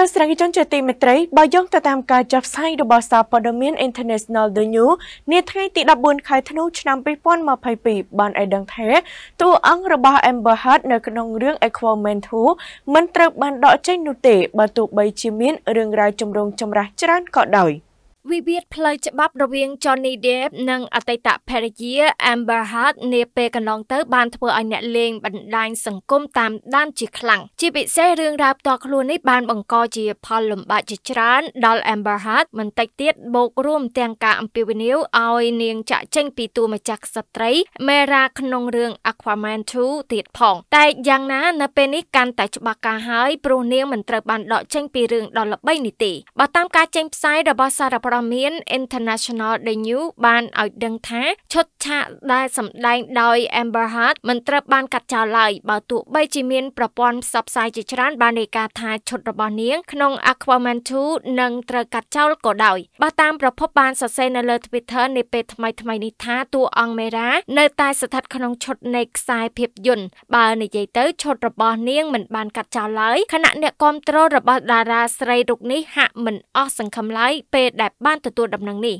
ទស្សនិកជនជាទីមេត្រីបើយោងទៅតាមការចុះផ្សាយរបស់សារព័ត៌មាន International The New នាថ្ងៃទី14ខែធ្នូឆ្នាំ2022បានឲ្យដឹងថាតួអង្គរបស់ Amber Heard នៅក្នុងរឿង Aquaman 2មិនត្រូវបានដកចេញនោះទេបើទោះបីជាមានរឿងរ៉ាវជំរងចម្រាស់ច្រើនក៏ដោយ។វិវាទផ្លូវច្បាប់រវាង Johnny Depp និងអតីតភរិយា Amber Heard នាពេលកន្លងទៅបានធ្វើឲ្យអ្នកលេងបណ្ដាញសង្គមតាមដានជាខ្លាំងជាពិសេសរឿងរ៉ាវផ្ទាល់ខ្លួននេះបានបង្កជាផលលំបាកជាច្រើនដល់ Amber Heard មិនតិចទៀតបូករួមទាំងការអំពាវនាវឲ្យនាងចាក់ចេញពីតួម្ចាស់ខ្សត្រី Mera ក្នុងរឿង Aquaman 2ទៀតផងតែយ៉ាងណានៅពេលនេះកាន់តែច្បាស់ការហើយព្រោះនាងមិនត្រូវបានដកចេញពីរឿងដ៏ល្បីនេះទេបើតាមការចេញផ្សាយរបស់សារព័ត៌ព័ត៌មាន International The New បានឲ្យដឹងថាឈុតឆាកដែលសម្ដែងដោយ Amber Heard មិនត្រូវបានកាត់ចោលឡើយបើទោះបីជាមានប្រព័ន្ធផ្សព្វផ្សាយជាច្រើនបានរាយការណ៍ថាឈុតរបស់នាងក្នុង Aquaman 2នឹងត្រូវកាត់ចោលក៏ដោយបើតាមប្រភពបានសរសេរនៅលើ Twitter នាពេលថ្មីថ្មីនេះថាតួអង្គ Mera នៅតែស្ថិតក្នុងឈុតនៃខ្សែភាពយន្តបើនិយាយទៅឈុតរបស់នាង មិនបានកាត់ចោលឡើយខណៈអ្នកគ្រប់គ្រងរបស់តារាស្រីរូបនេះហាក់មិន អស់សង្ឃឹមឡើយពេលដែលបានទទួលដំណឹងនេះ